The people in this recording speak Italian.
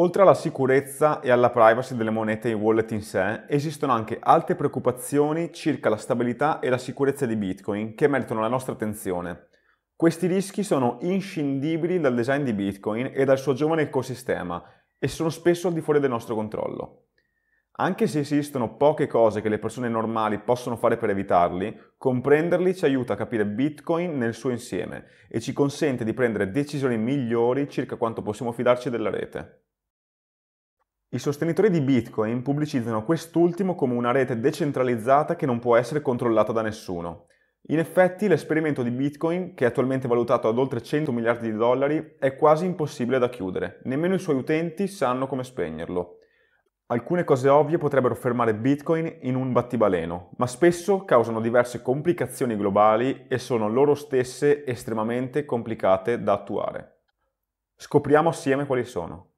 Oltre alla sicurezza e alla privacy delle monete e wallet in sé, esistono anche altre preoccupazioni circa la stabilità e la sicurezza di Bitcoin che meritano la nostra attenzione. Questi rischi sono inscindibili dal design di Bitcoin e dal suo giovane ecosistema e sono spesso al di fuori del nostro controllo. Anche se esistono poche cose che le persone normali possono fare per evitarli, comprenderli ci aiuta a capire Bitcoin nel suo insieme e ci consente di prendere decisioni migliori circa quanto possiamo fidarci della rete. I sostenitori di Bitcoin pubblicizzano quest'ultimo come una rete decentralizzata che non può essere controllata da nessuno. In effetti l'esperimento di Bitcoin, che è attualmente valutato ad oltre 100 miliardi di dollari, è quasi impossibile da chiudere, nemmeno i suoi utenti sanno come spegnerlo. Alcune cose ovvie potrebbero fermare Bitcoin in un battibaleno, ma spesso causano diverse complicazioni globali e sono loro stesse estremamente complicate da attuare. Scopriamo assieme quali sono.